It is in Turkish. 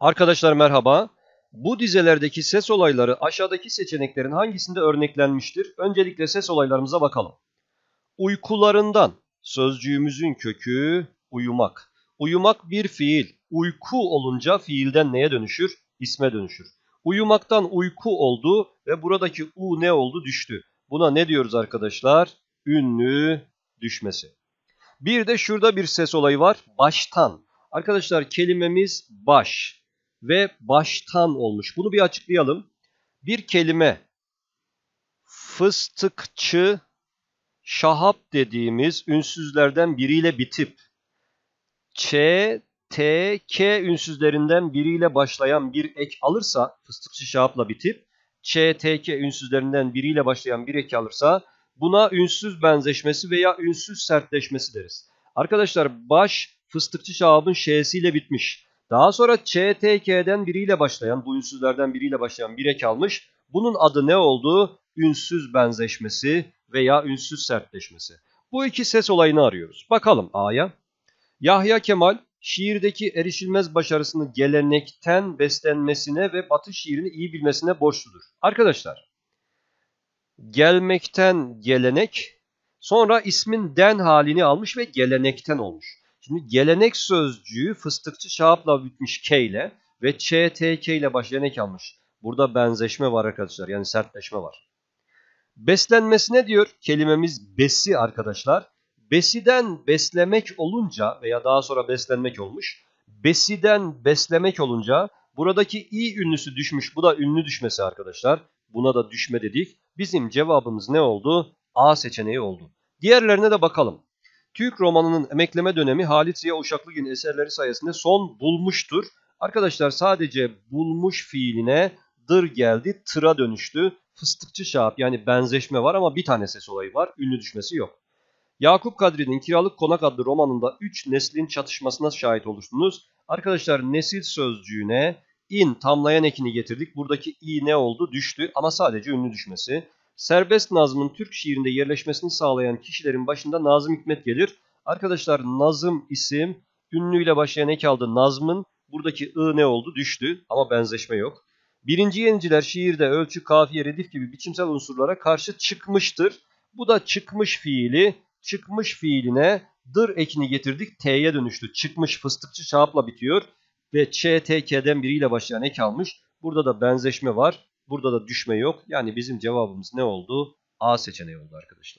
Arkadaşlar merhaba. Bu dizelerdeki ses olayları aşağıdaki seçeneklerin hangisinde örneklenmiştir? Öncelikle ses olaylarımıza bakalım. Uykularından sözcüğümüzün kökü uyumak. Uyumak bir fiil. Uyku olunca fiilden neye dönüşür? İsme dönüşür. Uyumaktan uyku oldu ve buradaki u ne oldu? Düştü. Buna ne diyoruz arkadaşlar? Ünlü düşmesi. Bir de şurada bir ses olayı var. Baştan. Arkadaşlar kelimemiz baş ve baştan olmuş. Bunu bir açıklayalım. Bir kelime fıstıkçı şahap dediğimiz ünsüzlerden biriyle bitip ç, t, k ünsüzlerinden biriyle başlayan bir ek alırsa fıstıkçı şahapla bitip ç, t, k ünsüzlerinden biriyle başlayan bir ek alırsa buna ünsüz benzeşmesi veya ünsüz sertleşmesi deriz. Arkadaşlar baş fıstıkçı şahabın şeysiyle bitmiş. Daha sonra CTK'den biriyle başlayan, bu ünsüzlerden biriyle başlayan bir ek almış. Bunun adı ne oldu? Ünsüz benzeşmesi veya ünsüz sertleşmesi. Bu iki ses olayını arıyoruz. Bakalım A'ya. Yahya Kemal şiirdeki erişilmez başarısını gelenekten beslenmesine ve batı şiirini iyi bilmesine borçludur. Arkadaşlar, gelmekten gelenek, sonra ismin den halini almış ve gelenekten olmuş. Şimdi gelenek sözcüğü fıstıkçı şahapla bitmiş K ile ve Ç, T, K ile başlayan ek almış. Burada benzeşme var arkadaşlar. Yani sertleşme var. Beslenmesi ne diyor kelimemiz besi arkadaşlar. Besiden beslemek olunca veya daha sonra beslenmek olmuş. Besiden beslemek olunca buradaki i ünlüsü düşmüş. Bu da ünlü düşmesi arkadaşlar. Buna da düşme dedik. Bizim cevabımız ne oldu? A seçeneği oldu. Diğerlerine de bakalım. TÜİK romanının emekleme dönemi Halit Ziya Uşaklıgil eserleri sayesinde son bulmuştur. Arkadaşlar sadece bulmuş fiiline dır geldi, tıra dönüştü. Fıstıkçı şahap yani benzeşme var ama bir tane ses olayı var, ünlü düşmesi yok. Yakup Kadri'nin Kiralık Konak adlı romanında 3 neslin çatışmasına şahit olursunuz. Arkadaşlar nesil sözcüğüne in tamlayan ekini getirdik. Buradaki i ne oldu? Düştü ama sadece ünlü düşmesi. Serbest nazımın Türk şiirinde yerleşmesini sağlayan kişilerin başında Nazım Hikmet gelir. Arkadaşlar Nazım isim, ünlüyle başlayan ek aldı Nazımın Buradaki ı ne oldu? Düştü ama benzeşme yok. Birinci yeniciler şiirde ölçü, kafiye, redif gibi biçimsel unsurlara karşı çıkmıştır. Bu da çıkmış fiili, çıkmış fiiline dır ekini getirdik t'ye dönüştü. Çıkmış fıstıkçı çapla bitiyor ve ç, t, k'den biriyle başlayan ek almış. Burada da benzeşme var. Burada da düşme yok. Yani bizim cevabımız ne oldu? A seçeneği oldu arkadaşlar.